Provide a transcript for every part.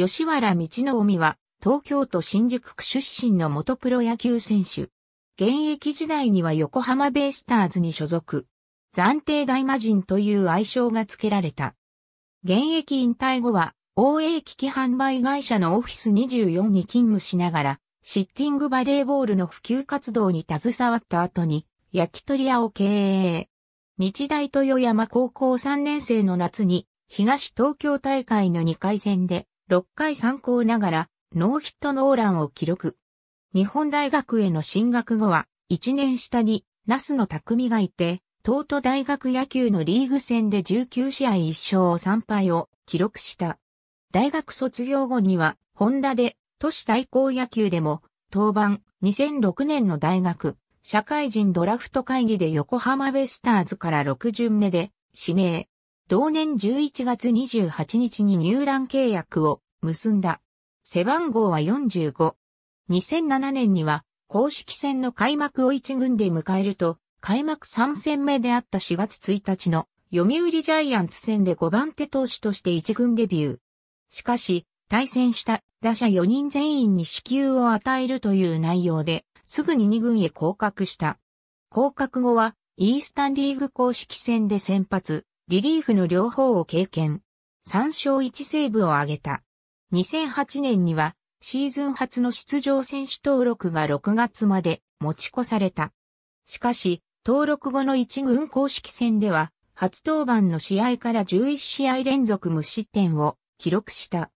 吉原道の臣は、東京都新宿区出身の元プロ野球選手。現役時代には横浜ベイスターズに所属。暫定大魔人という愛称が付けられた。現役引退後は、OA 機器販売会社のオフィス24に勤務しながら、シッティングバレーボールの普及活動に携わった後に、焼き鳥屋を経営。日大豊山高校3年生の夏に、東東京大会の2回戦で、6回参考ながら、ノーヒットノーランを記録。日本大学への進学後は、1年下に、那須の匠がいて、東都大学野球のリーグ戦で19試合1勝3敗を記録した。大学卒業後には、ホンダで、都市対抗野球でも、当番、2006年の大学、社会人ドラフト会議で横浜ベスターズから6巡目で、指名。同年11月28日に入団契約を結んだ。背番号は45。2007年には公式戦の開幕を1軍で迎えると、開幕3戦目であった4月1日の読売ジャイアンツ戦で5番手投手として1軍デビュー。しかし、対戦した打者4人全員に支給を与えるという内容で、すぐに2軍へ降格した。降格後は、イースタンリーグ公式戦で先発、リリーフの両方を経験。3勝1セーブを挙げた。2008年にはシーズン初の出場選手登録が6月まで持ち越された。しかし、登録後の1軍公式戦では、初登板の試合から11試合連続無失点を記録した。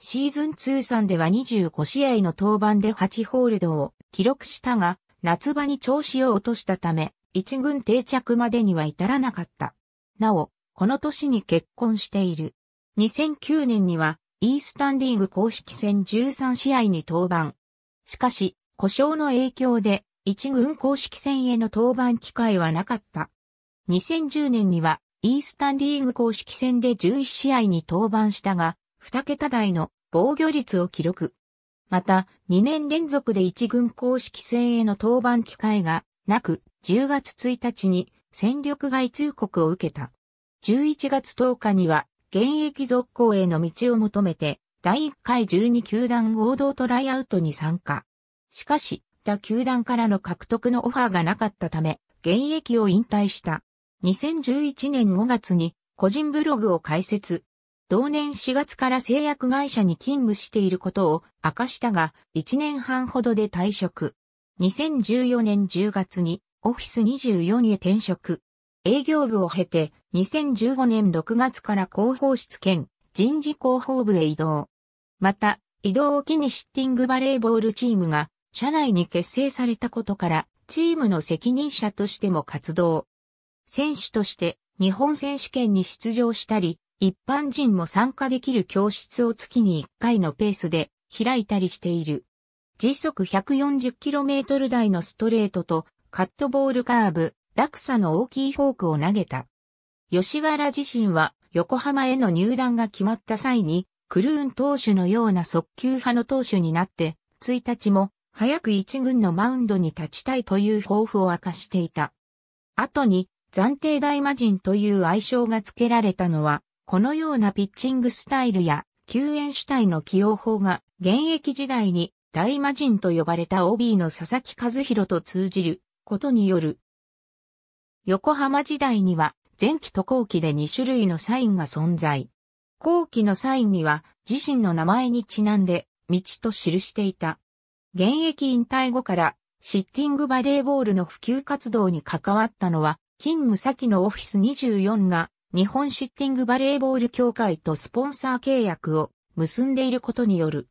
シーズン通算では25試合の登板で8ホールドを記録したが、夏場に調子を落としたため、1軍定着までには至らなかった。なお、この年に結婚している。2009年にはイースタンリーグ公式戦13試合に登板。しかし、故障の影響で、一軍公式戦への登板機会はなかった。2010年には、イースタンリーグ公式戦で11試合に登板したが、2桁台の防御率を記録。また、2年連続で一軍公式戦への登板機会がなく、10月1日に戦力外通告を受けた。11月10日には現役続行への道を求めて、第1回12球団合同トライアウトに参加。しかし、他球団からの獲得のオファーがなかったため、現役を引退した。2011年5月に個人ブログを開設。同年4月から製薬会社に勤務していることを明かしたが、1年半ほどで退職。2014年10月にオフィス24へ転職。営業部を経て2015年6月から広報室兼人事広報部へ移動。また、移動を機にシッティングバレーボールチームが社内に結成されたことから、チームの責任者としても活動。選手として日本選手権に出場したり、一般人も参加できる教室を月に1回のペースで開いたりしている。時速 140km 台のストレートとカットボールカーブ、落差の大きいフォークを投げた。吉原自身は横浜への入団が決まった際に、クルーン投手のような速球派の投手になって、1日も早く一軍のマウンドに立ちたいという抱負を明かしていた。後に暫定大魔人という愛称が付けられたのは、このようなピッチングスタイルや救援主体の起用法が現役時代に大魔人と呼ばれた OB の佐々木和弘と通じることによる。横浜時代には前期と後期で2種類のサインが存在。後期のサインには自身の名前にちなんで、道と記していた。現役引退後からシッティングバレーボールの普及活動に関わったのは、勤務先のオフィス24が日本シッティングバレーボール協会とスポンサー契約を結んでいることによる。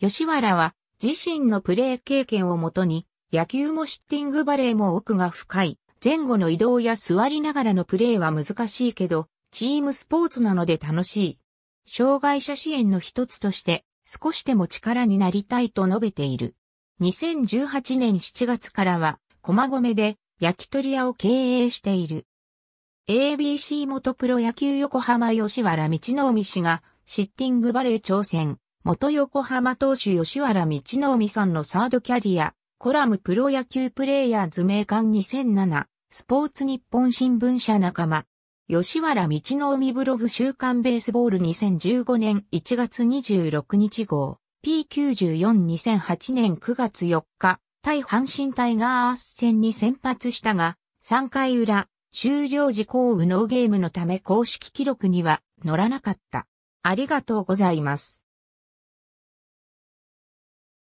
吉原は自身のプレー経験をもとに野球もシッティングバレーも奥が深い前後の移動や座りながらのプレーは難しいけど、チームスポーツなので楽しい。障害者支援の一つとして、少しでも力になりたいと述べている。2018年7月からは、駒込で焼き鳥屋を経営している。ABC 元プロ野球横浜吉原道の海氏が、シッティングバレー挑戦、元横浜投手吉原道の海さんのサードキャリア、コラムプロ野球プレイヤーズ名鑑2007、スポーツ日本新聞社仲間。吉原道の海ブログ週刊ベースボール2015年1月26日号、P942008 年9月4日、対阪神タイガース戦に先発したが、3回裏、終了時降雨のゲームのため公式記録には乗らなかった。ありがとうございます。